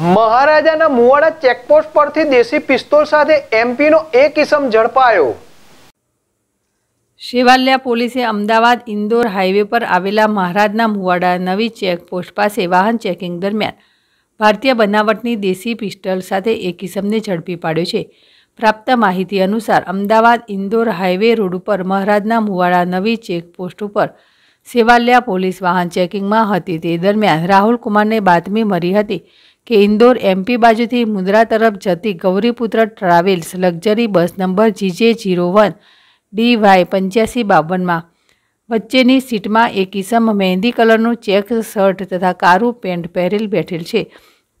મહારાજાના મુવાડા checkpost પરથી દેશી pistol સાથે એમપીનો એક ઇસમ ઝડપાયો શેવાલિયા પોલીસે અમદાવાદ ઇન્દોર હાઈવે પર આવેલા મહારાજના મુવાડા નવી ચેકપોસ્ટ પાસે વાહન ચેકિંગ દરમિયાન ભારતીય બનાવટની દેશી પિસ્તોલ સાથે એક ઇસમને ઝડપી પાડ્યો છે પ્રાપ્ત માહિતી અનુસાર અમદાવાદ ઇન્દોર હાઈવે રોડ ઉપર મહારાજના મુવાડા નવી ચેકપોસ્ટ ઉપર સેવાલિયા પોલીસ વાહન ચેકિંગમાં હતી તે દરમિયાન રાહુલ કુમારને બાતમી મળી હતી કે ઇન્દોર એમપી બાજુથી મુન્દ્રા તરફ જતી Gauriputra travels luxury bus number GJ zero one D Y પંચ્યાસી બાવનમાં વચ્ચેની સીટમાં એક ઇસમ મહેંદી કલરનું ચેક શર્ટ તથા કારું પેન્ટ પહેરેલ બેઠેલ છે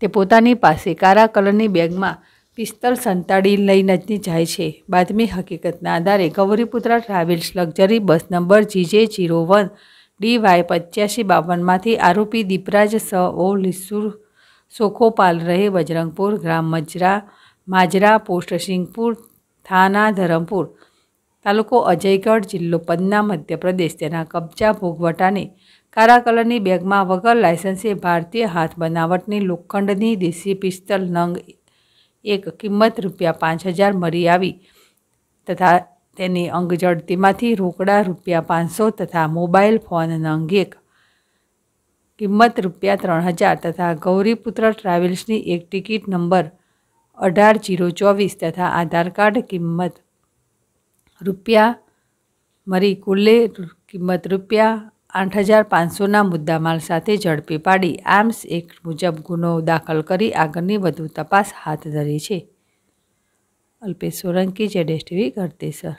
તે પોતાની પાસે કારા કલરની બેગમાં પિસ્તલ સંતાડી લઈ નજની જાય છે બાતમી હકીકતના આધારે Gauriputra travels luxury bus number GJ zero one D Y પચ્યાસી બાવનમાંથી આરોપી દીપરાજ સ ઓ લિસુર સોખોપાલ રહે બજરંગપુર ગ્રામ મજરા માજરા પોસ્ટ સિંગપુર થાના ધરમપુર તાલુકો અજયગઢ જિલ્લો પદના મધ્યપ્રદેશ તેના કબજા ભોગવટાને કારા કલરની બેગમાં વગર લાયસન્સે ભારતીય હાથ બનાવટની લોખંડની દેશી પિસ્તલ નંગ એક કિંમત રૂપિયા પાંચ હજાર મળી આવી તથા તેની અંગજડતીમાંથી રોકડા રૂપિયા પાંચસો તથા મોબાઈલ ફોન નંગ એક કિંમત રૂપિયા ત્રણ હજાર તથા ગૌરીપુત્ર ટ્રાવેલ્સની એક ટિકિટ નંબર અઢાર જીરો ચોવીસ તથા આધાર કાર્ડ કિંમત રૂપિયા મરી કુલ્લે કિંમત રૂપિયા આઠ હજાર પાંચસોના મુદ્દામાલ સાથે ઝડપી પાડી આર્મ્સ એક્ટ મુજબ ગુનો દાખલ કરી આગળની વધુ તપાસ હાથ ધરી છે અલ્પેશ સોલંકી જેડેશ ટીવી ગળતેસર